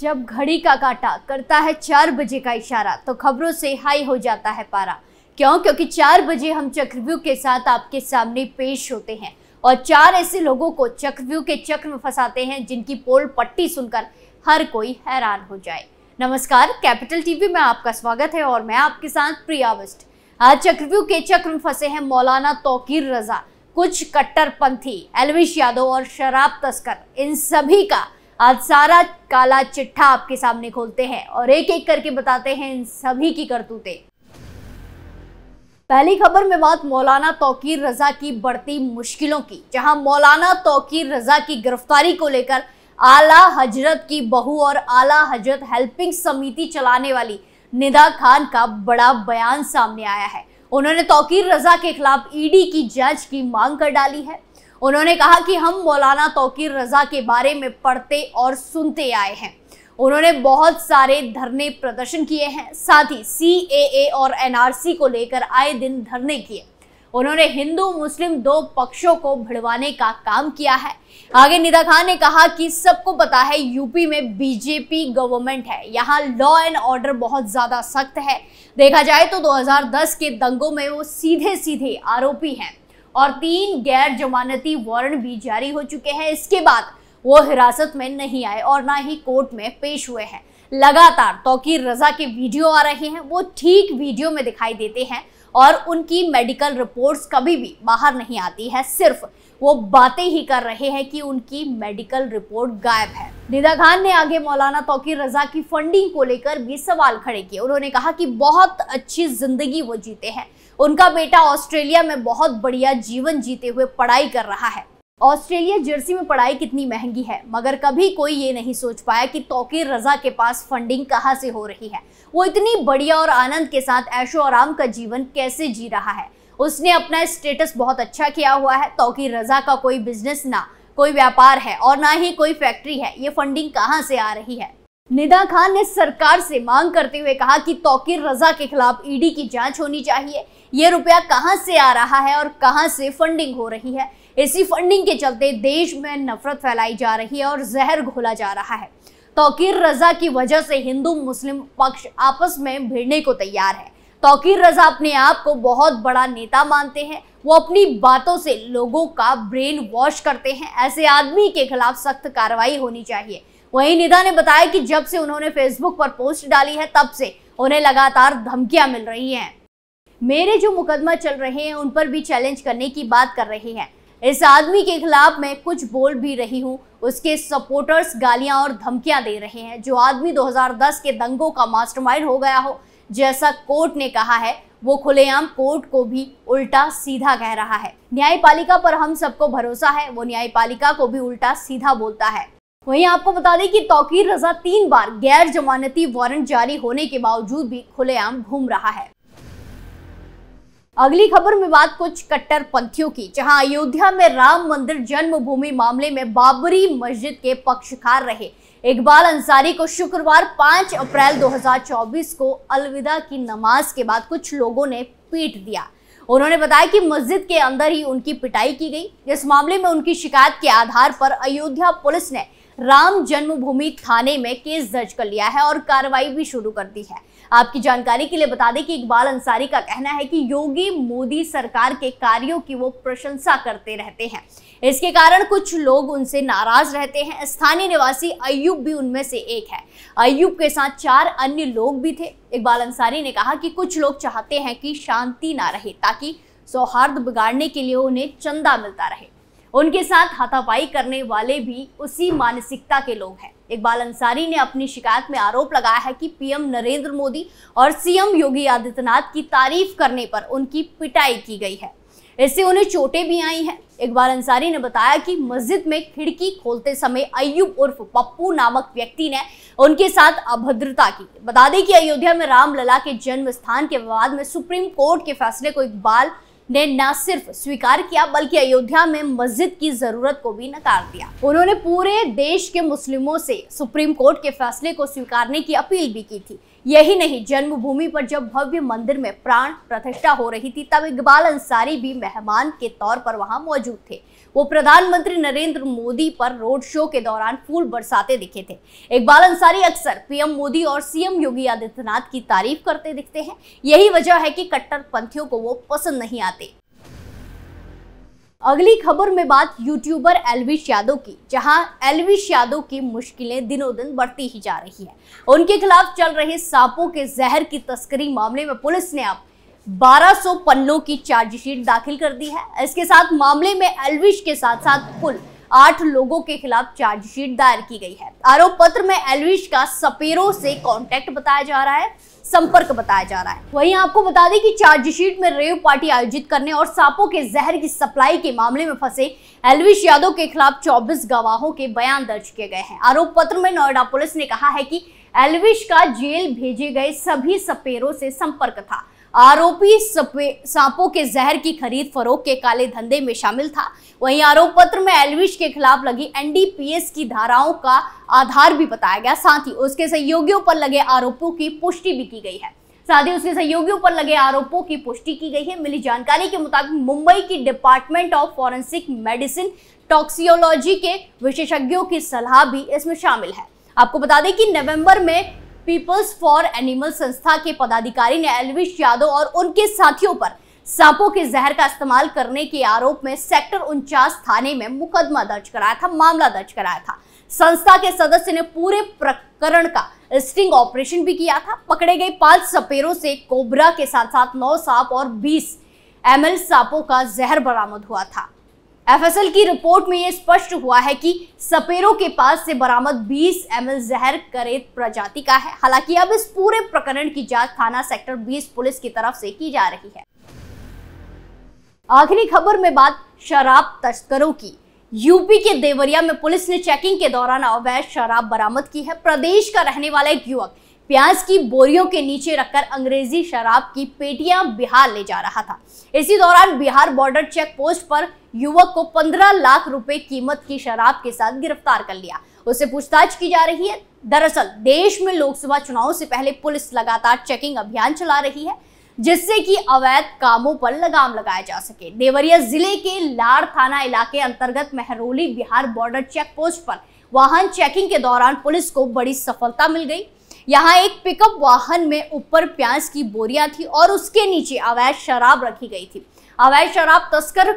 जब घड़ी का काटा करता है चार बजे का इशारा तो खबरों से हाई हो जाता है पारा क्यों क्योंकि चार बजे हम चक्रव्यूह के साथ आपके सामने पेश होते हैं और चार ऐसे लोगों को चक्रव्यूह के चक्र में फंसाते हैं जिनकी पोल पट्टी सुनकर हर कोई हैरान हो जाए नमस्कार कैपिटल टीवी में आपका स्वागत है और मैं आपके साथ प्रियावस्ट आज चक्रव्यूह के चक्र में फंसे हैं मौलाना तोकीर रजा कुछ कट्टरपंथी एलविश यादव और शराब तस्कर इन सभी का आज सारा काला चिट्ठा आपके सामने खोलते हैं और एक एक करके बताते हैं इन सभी की करतूतें पहली खबर में बात मौलाना तोकीर रजा की बढ़ती मुश्किलों की जहां मौलाना तोकीर रजा की गिरफ्तारी को लेकर आला हजरत की बहू और आला हजरत हेल्पिंग समिति चलाने वाली निदा खान का बड़ा बयान सामने आया है उन्होंने तोकीर रजा के खिलाफ ईडी की जांच की मांग कर डाली है उन्होंने कहा कि हम मौलाना तोकीर रजा के बारे में पढ़ते और सुनते आए हैं उन्होंने बहुत सारे धरने प्रदर्शन किए हैं साथ ही सी और एन को लेकर आए दिन धरने किए उन्होंने हिंदू मुस्लिम दो पक्षों को भिड़वाने का काम किया है आगे निदा खान ने कहा कि सबको पता है यूपी में बीजेपी गवर्नमेंट है यहाँ लॉ एंड ऑर्डर बहुत ज्यादा सख्त है देखा जाए तो 2010 के दंगों में वो सीधे सीधे आरोपी हैं और तीन गैर जमानती वारंट भी जारी हो चुके हैं इसके बाद वो हिरासत में नहीं आए और ना ही कोर्ट में पेश हुए हैं लगातार तोकीर रजा के वीडियो आ रहे हैं वो ठीक वीडियो में दिखाई देते हैं और उनकी मेडिकल रिपोर्ट्स कभी भी बाहर नहीं आती है सिर्फ वो बातें ही कर रहे हैं कि उनकी मेडिकल रिपोर्ट गायब है निदा खान ने आगे मौलाना तोकीर रजा की फंडिंग को लेकर भी सवाल खड़े किए उन्होंने कहा कि बहुत अच्छी जिंदगी वो जीते हैं उनका बेटा ऑस्ट्रेलिया में बहुत बढ़िया जीवन जीते हुए पढ़ाई कर रहा है ऑस्ट्रेलिया जर्सी में पढ़ाई कितनी महंगी है मगर कभी कोई ये नहीं सोच पाया कि तोकीर रजा के पास फंडिंग कहाँ से हो रही है वो इतनी बढ़िया और आनंद के साथ ऐशो आराम का जीवन कैसे जी रहा है उसने अपना स्टेटस बहुत अच्छा किया हुआ है तोकीर रजा का कोई बिजनेस ना कोई व्यापार है और ना ही कोई फैक्ट्री है ये फंडिंग कहाँ से आ रही है निदा खान ने सरकार से मांग करते हुए कहा कि तोकीर रजा के खिलाफ ईडी की जांच होनी चाहिए यह रुपया कहां से आ रहा है और कहां से फंडिंग हो रही है इसी फंडिंग के चलते देश में नफरत फैलाई जा रही है और जहर घोला जा रहा है तोकिर रजा की वजह से हिंदू मुस्लिम पक्ष आपस में भिड़ने को तैयार है तोकिर रजा अपने आप को बहुत बड़ा नेता मानते हैं वो अपनी बातों से लोगों का ब्रेन वॉश करते हैं ऐसे आदमी के खिलाफ सख्त कार्रवाई होनी चाहिए वहीं निधा ने बताया कि जब से उन्होंने फेसबुक पर पोस्ट डाली है तब से उन्हें लगातार धमकियां मिल रही हैं मेरे जो मुकदमा चल रहे हैं उन पर भी चैलेंज करने की बात कर रही हैं इस आदमी के खिलाफ मैं कुछ बोल भी रही हूँ उसके सपोर्टर्स गालियां और धमकियां दे रहे हैं जो आदमी 2010 के दंगों का मास्टरमाइंड हो गया हो जैसा कोर्ट ने कहा है वो खुलेआम कोर्ट को भी उल्टा सीधा कह रहा है न्यायपालिका पर हम सबको भरोसा है वो न्यायपालिका को भी उल्टा सीधा बोलता है वहीं आपको बता दें कि तौकीर रजा तीन बार गैर जमानती वारंट जारी होने के बावजूद भी खुलेआम घूम रहा है अगली खबर में बात कुछ पंथियों की जहां अयोध्या में राम मंदिर जन्मभूमि मामले में बाबरी मस्जिद के पक्षकार रहे इकबाल अंसारी को शुक्रवार 5 अप्रैल 2024 को अलविदा की नमाज के बाद कुछ लोगों ने पीट दिया उन्होंने बताया कि मस्जिद के अंदर ही उनकी पिटाई की गई इस मामले में उनकी शिकायत के आधार पर अयोध्या पुलिस ने राम जन्मभूमि थाने में केस दर्ज कर लिया है और कार्रवाई भी शुरू कर दी है आपकी जानकारी के लिए बता दें कि इकबाल अंसारी का कहना है कि योगी मोदी सरकार के कार्यों की वो प्रशंसा करते रहते हैं इसके कारण कुछ लोग उनसे नाराज रहते हैं स्थानीय निवासी अयुब भी उनमें से एक है अयुब के साथ चार अन्य लोग भी थे इकबाल अंसारी ने कहा कि कुछ लोग चाहते हैं कि शांति ना रहे ताकि सौहार्द बिगाड़ने के लिए उन्हें चंदा मिलता रहे उनके साथ हाथापाई करने वाले भी उसी मानसिकता के लोग हैं इकबाल अंसारी ने अपनी शिकायत में आरोप लगाया है कि पीएम नरेंद्र मोदी और सीएम योगी आदित्यनाथ की तारीफ करने पर उनकी पिटाई की गई है इससे उन्हें चोटें भी आई हैं इकबाल अंसारी ने बताया कि मस्जिद में खिड़की खोलते समय अयुब उर्फ पप्पू नामक व्यक्ति ने उनके साथ अभद्रता की बता दें कि अयोध्या में रामलला के जन्म स्थान के विवाद में सुप्रीम कोर्ट के फैसले को इकबाल ने न सिर्फ स्वीकार किया बल्कि अयोध्या में मस्जिद की जरूरत को भी नकार दिया उन्होंने पूरे देश के मुस्लिमों से सुप्रीम कोर्ट के फैसले को स्वीकारने की अपील भी की थी यही नहीं जन्मभूमि पर जब भव्य मंदिर में प्राण प्रतिष्ठा हो रही थी तब इकबाल अंसारी भी मेहमान के तौर पर वहां मौजूद थे वो प्रधानमंत्री नरेंद्र मोदी पर रोड शो के दौरान फूल बरसाते दिखे थे इकबाल अंसारी अक्सर पीएम मोदी और सीएम योगी आदित्यनाथ की तारीफ करते दिखते हैं यही वजह है कि कट्टरपंथियों को वो पसंद नहीं आते अगली खबर में बात यूट्यूबर एलविश यादव की जहां एलविश यादव की मुश्किलें दिनों दिन बढ़ती ही जा रही है उनके खिलाफ चल रहे सांपों के जहर की तस्करी मामले में पुलिस ने अब 1200 पन्नों की चार्जशीट दाखिल कर दी है इसके साथ मामले में एलविश के साथ साथ कुल आठ लोगों के खिलाफ चार्जशीट दायर की गई है आरोप पत्र में एलविश का सपेरों से कांटेक्ट बताया जा रहा है संपर्क बताया जा रहा है वहीं आपको बता दें कि चार्जशीट में रेव पार्टी आयोजित करने और सांपों के जहर की सप्लाई के मामले में फंसे एलविश यादव के खिलाफ 24 गवाहों के बयान दर्ज किए गए हैं आरोप पत्र में नोएडा पुलिस ने कहा है कि एलविश का जेल भेजे गए सभी सपेरों से संपर्क था आरोपी सांपों के जहर की खरीद फरोख के काले धंधे में शामिल था वहीं आरोप पत्र में एलविश के खिलाफ लगी एनडीपीएस की धाराओं का आधार भी बताया गया साथ ही उसके सहयोगियों पर लगे आरोपों की पुष्टि भी की गई है साथ ही उसके सहयोगियों पर लगे आरोपों की पुष्टि की गई है मिली जानकारी के मुताबिक मुंबई की department of forensic medicine toxicology के विशेषज्ञों की सलाह भी इसमें शामिल है आपको बता दें कि नवंबर में पीपल्स फॉर एनिमल संस्था के पदाधिकारी ने एलविश यादव और उनके साथियों पर सांपों के जहर का इस्तेमाल करने के आरोप में सेक्टर उनचास थाने में मुकदमा दर्ज कराया था मामला दर्ज कराया था संस्था के सदस्य ने पूरे प्रकरण का स्टिंग ऑपरेशन भी किया था पकड़े गए पांच सपेरों से कोबरा के साथ साथ नौ सांप और बीस एम सांपों का जहर बरामद हुआ था एफएसएल की रिपोर्ट में यह स्पष्ट हुआ है कि सपेरो के पास से बरामद 20 एम जहर करेत प्रजाति का है हालांकि अब इस पूरे प्रकरण की जांच थाना सेक्टर 20 पुलिस की तरफ से की जा रही है आखिरी खबर में बात शराब तस्करों की यूपी के देवरिया में पुलिस ने चेकिंग के दौरान अवैध शराब बरामद की है प्रदेश का रहने वाला एक युवक प्याज की बोरियों के नीचे रखकर अंग्रेजी शराब की पेटियां बिहार ले जा रहा था इसी दौरान बिहार बॉर्डर चेक पोस्ट पर युवक को 15 लाख रुपए कीमत की शराब के साथ गिरफ्तार कर लिया उससे पूछताछ की जा रही है दरअसल देश में लोकसभा चुनाव से पहले पुलिस लगातार चेकिंग अभियान चला रही है जिससे कि अवैध कामों पर लगाम लगाया जा सके देवरिया जिले के लाड़ थाना इलाके अंतर्गत Mehrauli Bihar border check post पर वाहन चेकिंग के दौरान पुलिस को बड़ी सफलता मिल गई यहाँ एक पिकअप वाहन में ऊपर प्याज की बोरियां थी और उसके नीचे अवैध शराब रखी गई थी अवैध शराब तस्कर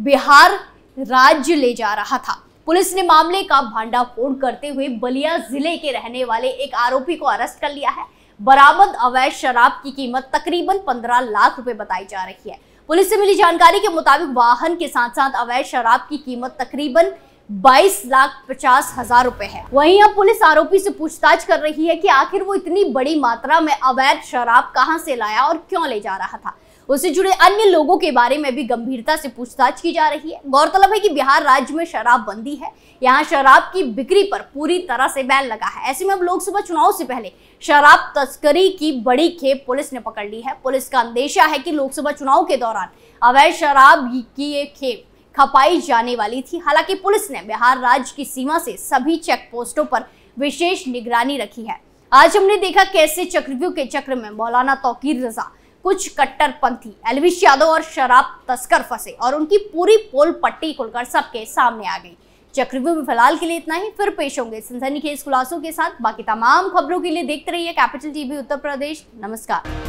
बिहार राज्य ले जा रहा था पुलिस ने मामले का भांडाफोड़ करते हुए बलिया जिले के रहने वाले एक आरोपी को अरेस्ट कर लिया है बरामद अवैध शराब की कीमत तकरीबन 15 लाख रुपए बताई जा रही है पुलिस से मिली जानकारी के मुताबिक वाहन के साथ साथ अवैध शराब की कीमत तकरीबन बाईस लाख पचास हजार रूपए है वहीं अब पुलिस आरोपी से पूछताछ कर रही है कि आखिर वो इतनी बड़ी मात्रा में अवैध शराब कहां से लाया और क्यों ले जा रहा था उससे जुड़े अन्य लोगों के बारे में भी गंभीरता से पूछताछ की जा रही है गौरतलब है कि बिहार राज्य में शराब बंदी है यहाँ शराब की बिक्री पर पूरी तरह से बैन लगा है ऐसे में अब लोकसभा चुनाव से पहले शराब तस्करी की बड़ी खेप पुलिस ने पकड़ ली है पुलिस का अंदेशा है कि लोकसभा चुनाव के दौरान अवैध शराब की ये खेप खपाई जाने वाली थी हालांकि पुलिस ने बिहार राज्य की सीमा से सभी चेक पोस्टों पर विशेष निगरानी रखी है आज हमने देखा कैसे चक्रव्यूह के चक्र में मौलाना तोकीर रजा कुछ कट्टरपंथी एलविश यादव और शराब तस्कर फंसे और उनकी पूरी पोल पट्टी खुलकर सबके सामने आ गई चक्रव्यूह में फिलहाल के लिए इतना ही फिर पेश होंगे सनसनी के इस खुलासों के साथ बाकी तमाम खबरों के लिए देखते रहिए कैपिटल टीवी उत्तर प्रदेश नमस्कार